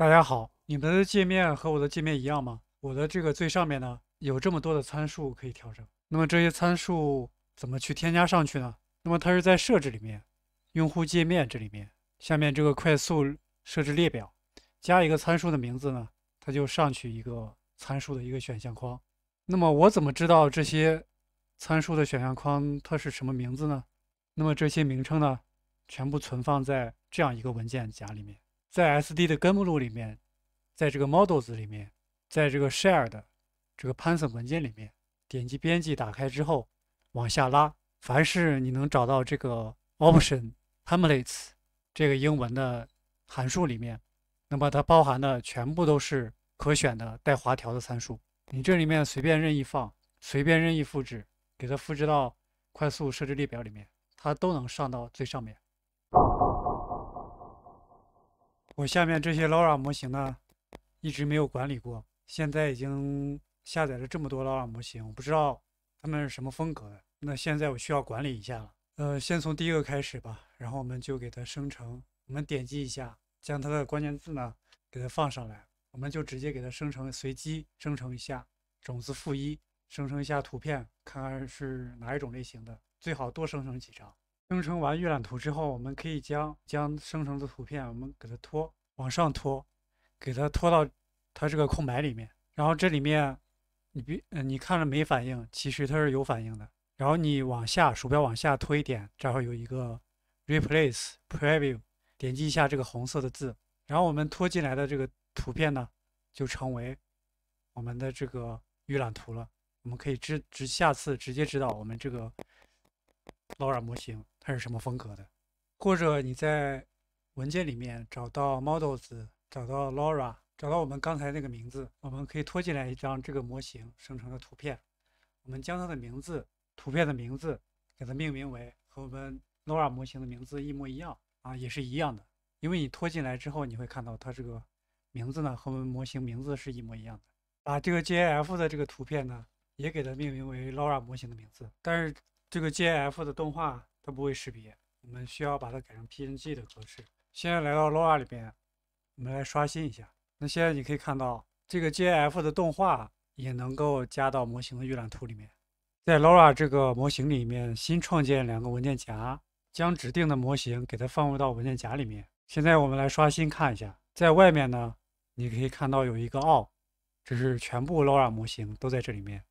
大家好，你们的界面和我的界面一样吗？我的这个最上面呢，有这么多的参数可以调整。那么这些参数怎么去添加上去呢？那么它是在设置里面，用户界面这里面，下面这个快速设置列表，加一个参数的名字呢，它就上去一个参数的一个选项框。那么我怎么知道这些参数的选项框它是什么名字呢？那么这些名称呢，全部存放在这样一个文件夹里面。在 S D 的根目录里面，在这个 models 里面，在这个 shared 这个 Python 文件里面，点击编辑打开之后，往下拉，凡是你能找到这个 option templates 这个英文的函数里面，那么它包含的全部都是可选的带滑条的参数。你这里面随便任意放，随便任意复制，给它复制到快速设置列表里面，它都能上到最上面。我下面这些 Lora 模型呢，一直没有管理过，现在已经下载了这么多 Lora 模型，我不知道他们是什么风格的。那现在我需要管理一下了。呃，先从第一个开始吧，然后我们就给它生成，我们点击一下，将它的关键字呢给它放上来，我们就直接给它生成，随机生成一下，种子负一，生成一下图片，看看是哪一种类型的，最好多生成几张。生成完预览图之后，我们可以将将生成的图片，我们给它拖往上拖，给它拖到它这个空白里面。然后这里面你别嗯，你看着没反应，其实它是有反应的。然后你往下鼠标往下拖一点，这会有一个 Replace Preview，点击一下这个红色的字，然后我们拖进来的这个图片呢，就成为我们的这个预览图了。我们可以直直下次直接指导我们这个 Laura 模型。它是什么风格的？或者你在文件里面找到 models，找到 Laura，找到我们刚才那个名字，我们可以拖进来一张这个模型生成的图片。我们将它的名字、图片的名字给它命名为和我们 Laura 模型的名字一模一样啊，也是一样的。因为你拖进来之后，你会看到它这个名字呢和我们模型名字是一模一样的。把这个 J F 的这个图片呢也给它命名为 Laura 模型的名字，但是这个 J F 的动画。它不会识别，我们需要把它改成 PNG 的格式。现在来到 Lora 里边，我们来刷新一下。那现在你可以看到这个 JF 的动画也能够加到模型的预览图里面。在 Lora 这个模型里面，新创建两个文件夹，将指定的模型给它放入到文件夹里面。现在我们来刷新看一下，在外面呢，你可以看到有一个 All，这是全部 Lora 模型都在这里面。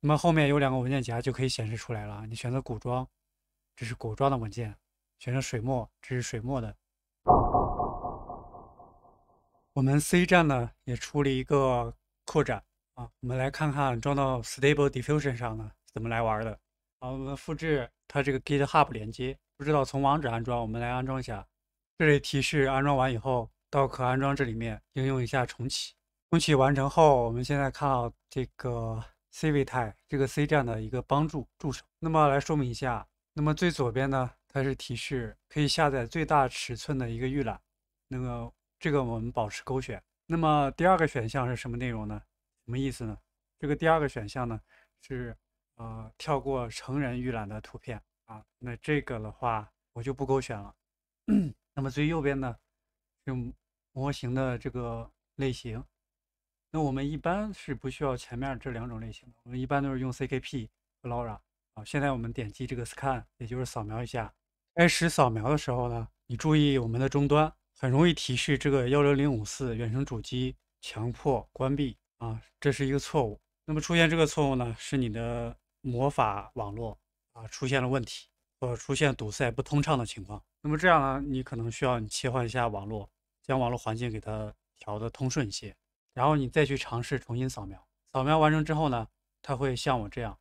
那么后面有两个文件夹就可以显示出来了，你选择古装。这是古装的文件，选上水墨，这是水墨的。我们 C 站呢也出了一个扩展啊，我们来看看装到 Stable Diffusion 上呢怎么来玩的。好，我们复制它这个 GitHub 连接，不知道从网址安装，我们来安装一下。这里提示安装完以后到可安装这里面应用一下重启，重启完成后，我们现在看到这个 C V t I 这个 C 站的一个帮助助手。那么来说明一下。那么最左边呢，它是提示可以下载最大尺寸的一个预览，那个这个我们保持勾选。那么第二个选项是什么内容呢？什么意思呢？这个第二个选项呢是呃跳过成人预览的图片啊。那这个的话我就不勾选了。那么最右边呢，用模型的这个类型，那我们一般是不需要前面这两种类型的，我们一般都是用 CKP 和 l a u r a 好，现在我们点击这个 Scan，也就是扫描一下。开始扫描的时候呢，你注意我们的终端，很容易提示这个幺六零五四远程主机强迫关闭啊，这是一个错误。那么出现这个错误呢，是你的魔法网络啊出现了问题，或者出现堵塞不通畅的情况。那么这样呢，你可能需要你切换一下网络，将网络环境给它调的通顺一些，然后你再去尝试重新扫描。扫描完成之后呢，它会像我这样。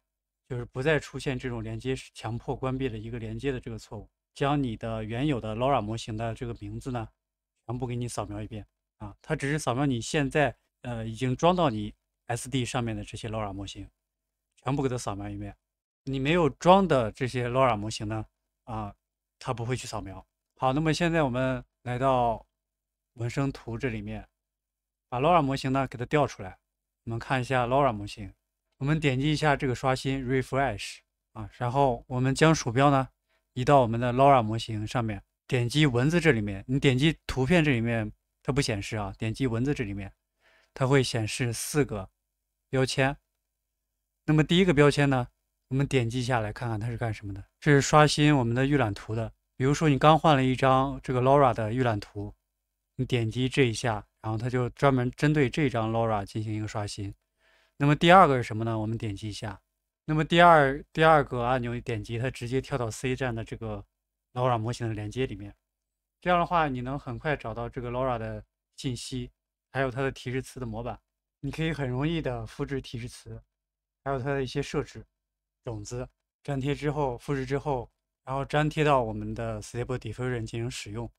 就是不再出现这种连接强迫关闭了一个连接的这个错误，将你的原有的 Lora 模型的这个名字呢，全部给你扫描一遍啊，它只是扫描你现在呃已经装到你 SD 上面的这些 Lora 模型，全部给它扫描一遍，你没有装的这些 Lora 模型呢啊，它不会去扫描。好，那么现在我们来到纹生图这里面，把 Lora 模型呢给它调出来，我们看一下 Lora 模型。我们点击一下这个刷新 refresh 啊，然后我们将鼠标呢移到我们的 Laura 模型上面，点击文字这里面，你点击图片这里面它不显示啊，点击文字这里面，它会显示四个标签。那么第一个标签呢，我们点击下来看看它是干什么的，是刷新我们的预览图的。比如说你刚换了一张这个 Laura 的预览图，你点击这一下，然后它就专门针对这张 Laura 进行一个刷新。那么第二个是什么呢？我们点击一下。那么第二第二个按钮点击它，直接跳到 C 站的这个 LORA 模型的连接里面。这样的话，你能很快找到这个 LORA 的信息，还有它的提示词的模板。你可以很容易的复制提示词，还有它的一些设置、种子。粘贴之后，复制之后，然后粘贴到我们的 stable diffusion 进行使用。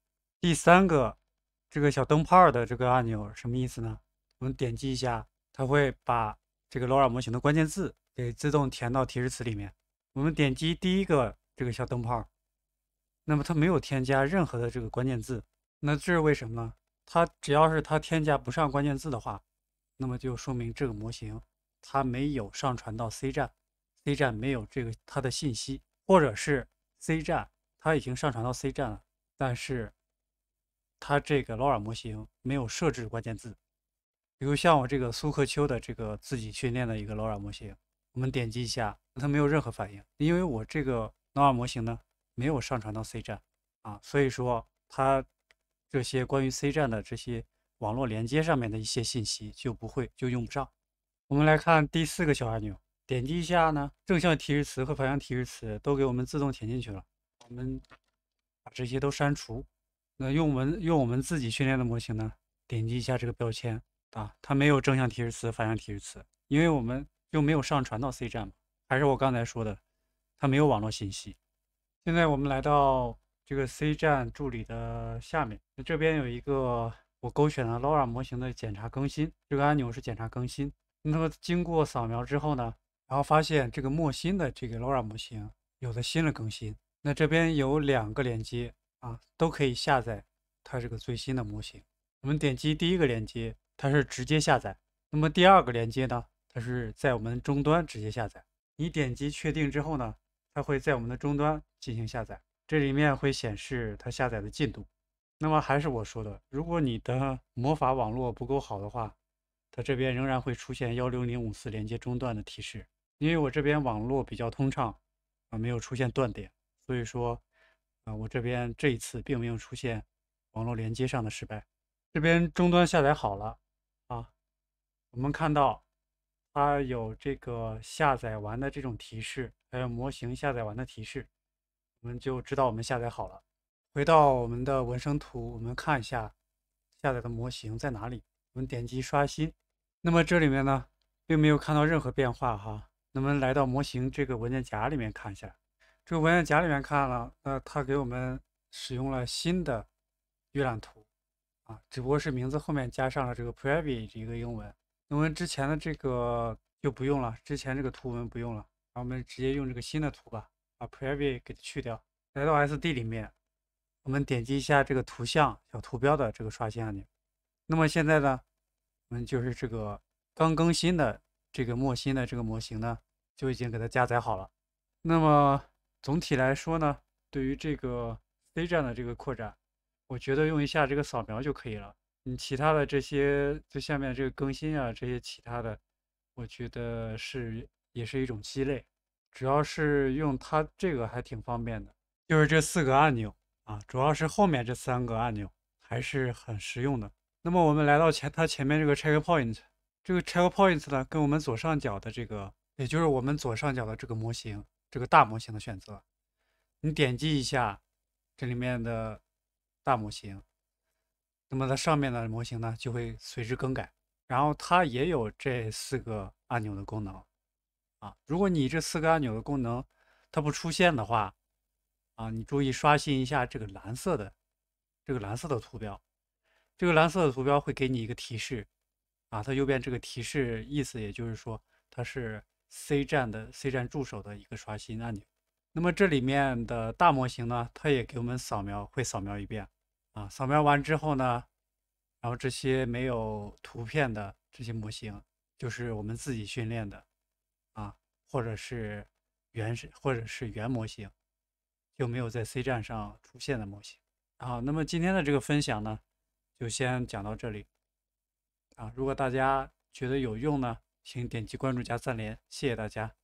第三个，这个小灯泡的这个按钮什么意思呢？我们点击一下，它会把。这个 LoRa 模型的关键字，给自动填到提示词里面。我们点击第一个这个小灯泡，那么它没有添加任何的这个关键字，那这是为什么呢？它只要是它添加不上关键字的话，那么就说明这个模型它没有上传到 C 站，C 站没有这个它的信息，或者是 C 站它已经上传到 C 站了，但是它这个 LoRa 模型没有设置关键字。比如像我这个苏克秋的这个自己训练的一个劳尔模型，我们点击一下，它没有任何反应，因为我这个劳尔模型呢没有上传到 C 站啊，所以说它这些关于 C 站的这些网络连接上面的一些信息就不会就用不上。我们来看第四个小按钮，点击一下呢，正向提示词和反向提示词都给我们自动填进去了。我们把这些都删除。那用我们用我们自己训练的模型呢，点击一下这个标签。啊，它没有正向提示词，反向提示词，因为我们又没有上传到 C 站嘛，还是我刚才说的，它没有网络信息。现在我们来到这个 C 站助理的下面，那这边有一个我勾选了 Lora 模型的检查更新，这个按钮是检查更新。那么经过扫描之后呢，然后发现这个墨芯的这个 Lora 模型有了新的更新，那这边有两个连接啊，都可以下载它这个最新的模型。我们点击第一个连接。它是直接下载，那么第二个连接呢？它是在我们终端直接下载。你点击确定之后呢，它会在我们的终端进行下载，这里面会显示它下载的进度。那么还是我说的，如果你的魔法网络不够好的话，它这边仍然会出现幺六零五四连接中断的提示。因为我这边网络比较通畅啊，没有出现断点，所以说，啊，我这边这一次并没有出现网络连接上的失败。这边终端下载好了。我们看到它有这个下载完的这种提示，还有模型下载完的提示，我们就知道我们下载好了。回到我们的文生图，我们看一下下载的模型在哪里。我们点击刷新，那么这里面呢，并没有看到任何变化哈。那么来到模型这个文件夹里面看一下，这个文件夹里面看了，那它给我们使用了新的预览图啊，只不过是名字后面加上了这个 p r e v i e 一个英文。我们之前的这个就不用了，之前这个图文不用了，然后我们直接用这个新的图吧，把 preview 给它去掉，来到 SD 里面，我们点击一下这个图像小图标的这个刷新按钮。那么现在呢，我们就是这个刚更新的这个墨芯的这个模型呢，就已经给它加载好了。那么总体来说呢，对于这个 C 站的这个扩展，我觉得用一下这个扫描就可以了。你其他的这些最下面这个更新啊，这些其他的，我觉得是也是一种鸡肋。主要是用它这个还挺方便的，就是这四个按钮啊，主要是后面这三个按钮还是很实用的。那么我们来到前，它前面这个 Checkpoint，这个 Checkpoint 呢，跟我们左上角的这个，也就是我们左上角的这个模型，这个大模型的选择，你点击一下这里面的大模型。那么它上面的模型呢就会随之更改，然后它也有这四个按钮的功能啊。如果你这四个按钮的功能它不出现的话，啊，你注意刷新一下这个蓝色的这个蓝色的图标，这个蓝色的图标会给你一个提示啊。它右边这个提示意思也就是说它是 C 站的 C 站助手的一个刷新按钮。那么这里面的大模型呢，它也给我们扫描会扫描一遍。啊，扫描完之后呢，然后这些没有图片的这些模型，就是我们自己训练的啊，或者是原始或者是原模型，就没有在 C 站上出现的模型。啊，那么今天的这个分享呢，就先讲到这里。啊，如果大家觉得有用呢，请点击关注加三连，谢谢大家。